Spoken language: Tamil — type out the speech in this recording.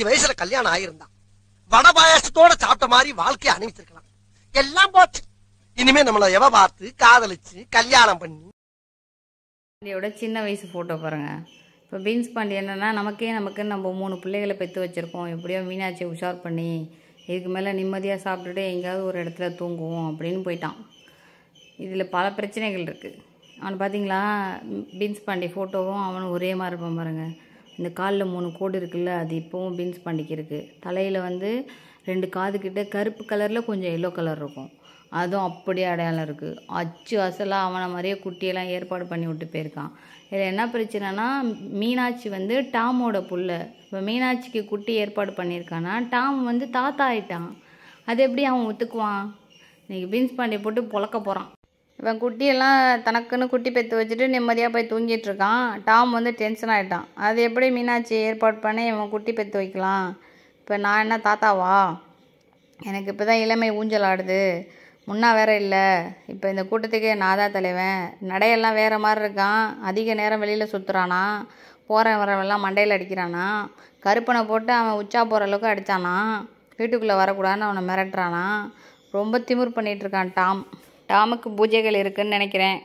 பதினஞ்சு வயசுல கல்யாணம் ஆயிருந்தான் வட சாப்பிட்ட மாதிரி வாழ்க்கையை அனுபவிச்சிருக்கலாம் எல்லாம் போச்சு இனிமே நம்மள எவ பார்த்து காதலிச்சு கல்யாணம் பண்ணி பாண்டியோட சின்ன வயசு ஃபோட்டோ பாருங்க இப்போ பீன்ஸ் பாண்டி என்னன்னா நமக்கே நமக்கு நம்ம மூணு பிள்ளைகளை பெற்று வச்சுருக்கோம் எப்படியோ மீனாட்சியை உஷார் பண்ணி இதுக்கு மேலே நிம்மதியாக சாப்பிட்டுட்டு எங்கேயாவது ஒரு இடத்துல தூங்குவோம் அப்படின்னு போயிட்டான் இதில் பல பிரச்சனைகள் இருக்குது அவன் பார்த்தீங்களா பீன்ஸ் பாண்டி ஃபோட்டோவும் அவனும் ஒரே மாதிரி இருப்பான் பாருங்கள் இந்த காலில் மூணு கோடு இருக்குல்ல அது இப்போவும் பீன்ஸ் பாண்டிக்கு இருக்குது தலையில் வந்து ரெண்டு காதுக்கிட்ட கருப்பு கலரில் கொஞ்சம் எல்லோ கலர் இருக்கும் அதுவும் அப்படியே அடையாளம் இருக்குது அச்சு அசலாக அவனை மாதிரியே குட்டியெல்லாம் ஏற்பாடு பண்ணி விட்டு போயிருக்கான் இதில் என்ன பிரச்சனைனா மீனாட்சி வந்து டாமோட புள்ளை இப்போ மீனாட்சிக்கு குட்டி ஏற்பாடு பண்ணியிருக்கான்னா டாம் வந்து தாத்தா ஆயிட்டான் அது எப்படி அவன் ஒத்துக்குவான் இன்றைக்கி பீன்ஸ் பாண்டியை போட்டு பொழக்க போகிறான் இவன் குட்டியெல்லாம் தனக்குன்னு குட்டி பெற்று வச்சுட்டு நிம்மதியாக போய் தூங்கிட்டுருக்கான் டாம் வந்து டென்ஷன் ஆகிட்டான் அது எப்படி மீனாட்சி ஏற்பாடு பண்ணி இவன் குட்டி பெற்று வைக்கலாம் இப்போ நான் என்ன தாத்தாவா எனக்கு இப்போ தான் இளமை ஊஞ்சல் ஆடுது முன்னா வேற இல்லை இப்போ இந்த கூட்டத்துக்கு நான் தான் தலைவன் நடையெல்லாம் வேறு மாதிரி இருக்கான் அதிக நேரம் வெளியில் சுற்றுறானா போகிற வரவெல்லாம் மண்டையில் அடிக்கிறானா கருப்பனை போட்டு அவன் உச்சா போகிற அளவுக்கு அடித்தானா வீட்டுக்குள்ளே வரக்கூடாதுன்னு அவனை மிரட்டுறானா ரொம்ப திமிர் பண்ணிகிட்ருக்கான் டாம் டாமுக்கு பூஜைகள் இருக்குதுன்னு நினைக்கிறேன்